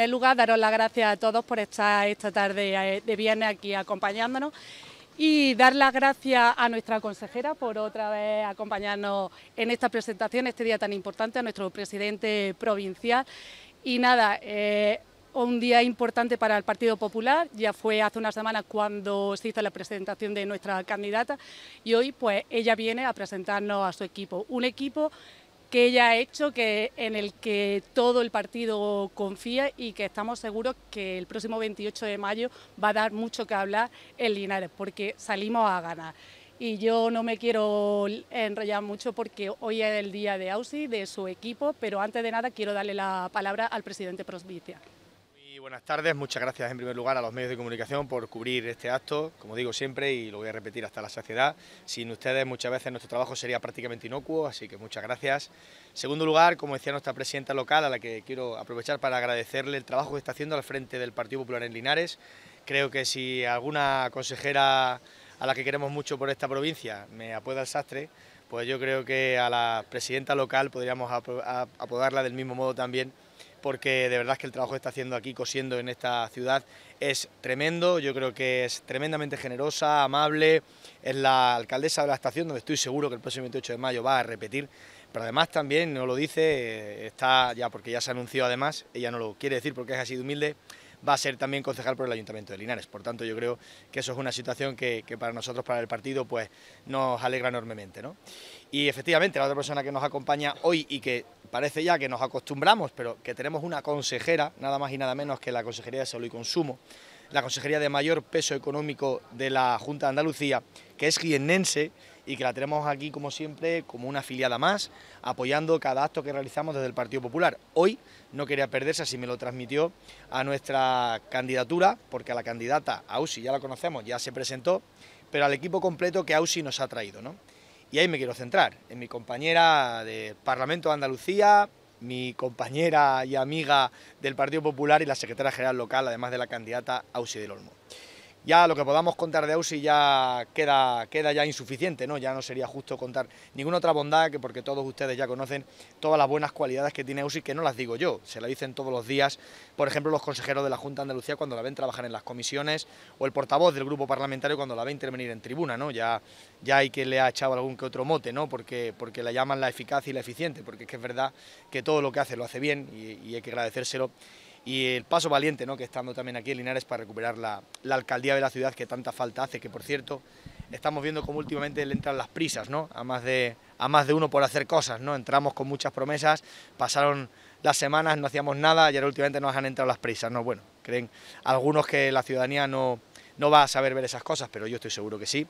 primer lugar, daros las gracias a todos por estar esta tarde eh, de viernes aquí acompañándonos y dar las gracias a nuestra consejera por otra vez acompañarnos en esta presentación, este día tan importante, a nuestro presidente provincial. Y nada, eh, un día importante para el Partido Popular, ya fue hace unas semana cuando se hizo la presentación de nuestra candidata y hoy pues ella viene a presentarnos a su equipo, un equipo que ella ha hecho, que, en el que todo el partido confía y que estamos seguros que el próximo 28 de mayo va a dar mucho que hablar el Linares, porque salimos a ganar. Y yo no me quiero enrollar mucho porque hoy es el día de Ausi, de su equipo, pero antes de nada quiero darle la palabra al presidente Prosbicia buenas tardes, muchas gracias en primer lugar a los medios de comunicación por cubrir este acto, como digo siempre y lo voy a repetir hasta la saciedad, sin ustedes muchas veces nuestro trabajo sería prácticamente inocuo, así que muchas gracias. Segundo lugar, como decía nuestra presidenta local, a la que quiero aprovechar para agradecerle el trabajo que está haciendo al frente del Partido Popular en Linares, creo que si alguna consejera a la que queremos mucho por esta provincia me apoda el sastre, pues yo creo que a la presidenta local podríamos apodarla del mismo modo también porque de verdad es que el trabajo que está haciendo aquí cosiendo en esta ciudad es tremendo, yo creo que es tremendamente generosa, amable, es la alcaldesa de la estación donde estoy seguro que el próximo 28 de mayo va a repetir, pero además también, no lo dice, eh, está ya porque ya se anunció además, ella no lo quiere decir porque es así de humilde, va a ser también concejal por el Ayuntamiento de Linares. Por tanto, yo creo que eso es una situación que, para nosotros, para el partido, pues nos alegra enormemente. ¿no? Y efectivamente, la otra persona que nos acompaña hoy y que parece ya que nos acostumbramos, pero que tenemos una consejera, nada más y nada menos que la Consejería de Salud y Consumo, la Consejería de mayor peso económico de la Junta de Andalucía, que es Gienense, y que la tenemos aquí, como siempre, como una afiliada más, apoyando cada acto que realizamos desde el Partido Popular. Hoy no quería perderse, así me lo transmitió a nuestra candidatura, porque a la candidata, Ausi, ya la conocemos, ya se presentó, pero al equipo completo que Ausi nos ha traído, ¿no? Y ahí me quiero centrar, en mi compañera del Parlamento de Andalucía, mi compañera y amiga del Partido Popular y la secretaria general local, además de la candidata Ausi del Olmo ya lo que podamos contar de Ausi ya queda, queda ya insuficiente, ¿no? Ya no sería justo contar ninguna otra bondad, que porque todos ustedes ya conocen todas las buenas cualidades que tiene Ausi, que no las digo yo, se la dicen todos los días, por ejemplo, los consejeros de la Junta de Andalucía cuando la ven trabajar en las comisiones, o el portavoz del grupo parlamentario cuando la ve intervenir en tribuna, ¿no? Ya, ya hay que le ha echado algún que otro mote, ¿no? Porque, porque la llaman la eficaz y la eficiente, porque es que es verdad que todo lo que hace lo hace bien y hay que agradecérselo y el paso valiente ¿no? que estando también aquí en Linares para recuperar la, alcaldía de la ciudad que tanta falta hace, que por cierto estamos viendo como últimamente le entran las prisas ¿no? a, más de, a más de uno por hacer cosas, ¿no? entramos con muchas promesas, pasaron las semanas, no hacíamos nada y ahora últimamente nos han entrado las prisas, ¿no? bueno, creen algunos que la ciudadanía no, no va a saber ver esas cosas, pero yo estoy seguro que sí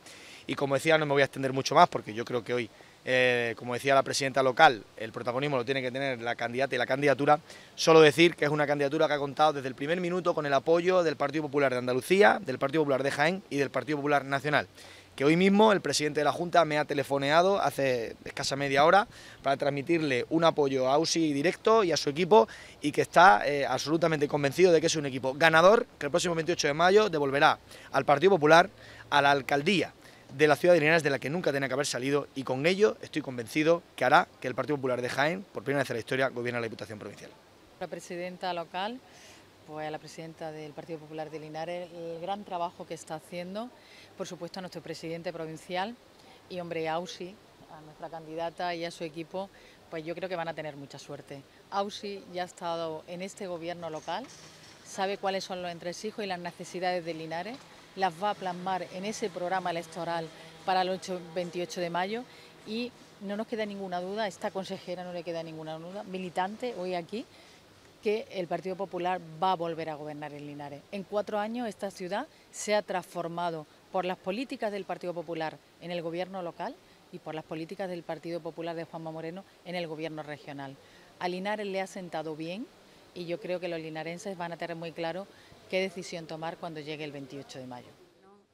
y como decía no me voy a extender mucho más porque yo creo que hoy eh, como decía la presidenta local, el protagonismo lo tiene que tener la candidata y la candidatura. Solo decir que es una candidatura que ha contado desde el primer minuto con el apoyo del Partido Popular de Andalucía, del Partido Popular de Jaén y del Partido Popular Nacional. Que hoy mismo el presidente de la Junta me ha telefoneado hace escasa media hora para transmitirle un apoyo a Ausi directo y a su equipo y que está eh, absolutamente convencido de que es un equipo ganador que el próximo 28 de mayo devolverá al Partido Popular a la alcaldía de la ciudad de Linares de la que nunca tenía que haber salido y con ello estoy convencido que hará que el Partido Popular de Jaén, por primera vez en la historia, gobierne la Diputación Provincial. La presidenta local, pues a la presidenta del Partido Popular de Linares, el gran trabajo que está haciendo, por supuesto a nuestro presidente provincial y hombre Ausi, a nuestra candidata y a su equipo, pues yo creo que van a tener mucha suerte. Ausi ya ha estado en este gobierno local, sabe cuáles son los entresijos y las necesidades de Linares las va a plasmar en ese programa electoral para el 28 de mayo y no nos queda ninguna duda, a esta consejera no le queda ninguna duda, militante hoy aquí, que el Partido Popular va a volver a gobernar en Linares. En cuatro años esta ciudad se ha transformado por las políticas del Partido Popular en el gobierno local y por las políticas del Partido Popular de Juanma Moreno en el gobierno regional. A Linares le ha sentado bien y yo creo que los linarenses van a tener muy claro qué decisión tomar cuando llegue el 28 de mayo.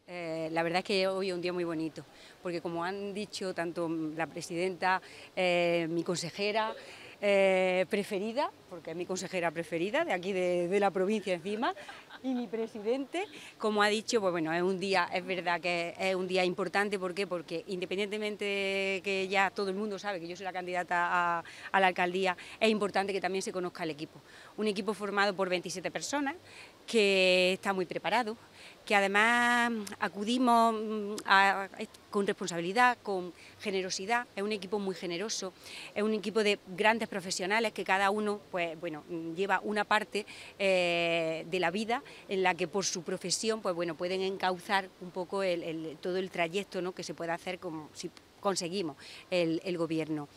Eh, la verdad es que hoy es un día muy bonito, porque como han dicho tanto la presidenta, eh, mi consejera eh, preferida, porque es mi consejera preferida de aquí de, la provincia encima, y mi presidente, como ha dicho, pues bueno, es un día, es verdad que es un día importante, ¿por qué? Porque independientemente que ya todo el mundo sabe que yo soy la candidata a, a la alcaldía, es importante que también se conozca el equipo. Un equipo formado por 27 personas, que está muy preparado, que además acudimos mm, con responsabilidad, con generosidad, es un equipo muy generoso, es un equipo de grandes profesionales que cada uno pues, bueno, lleva una parte eh, de la vida en la que por su profesión pues, bueno, pueden encauzar un poco todo el trayecto ¿no? que se puede hacer como si conseguimos el, gobierno.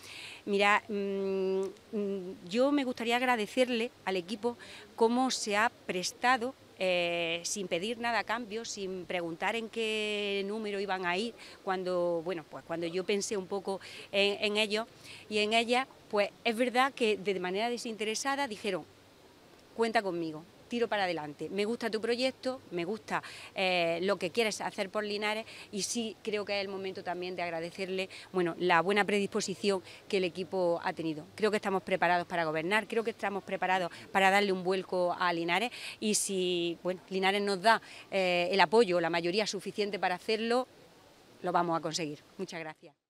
Mira, mm, mm, yo me gustaría agradecerle al equipo cómo se ha prestado eh, sin pedir nada a cambio, sin preguntar en qué número iban a ir, cuando, bueno, pues cuando yo pensé un poco en, ello ellos y en ella. pues es verdad que de manera desinteresada dijeron, cuenta conmigo, tiro para adelante. Me gusta tu proyecto, me gusta eh, lo que quieres hacer por Linares y sí creo que es el momento también de agradecerle bueno, la buena predisposición que el equipo ha tenido. Creo que estamos preparados para gobernar, creo que estamos preparados para darle un vuelco a Linares y si Linares nos da eh, el apoyo, la mayoría suficiente para hacerlo, lo vamos a conseguir. Muchas gracias.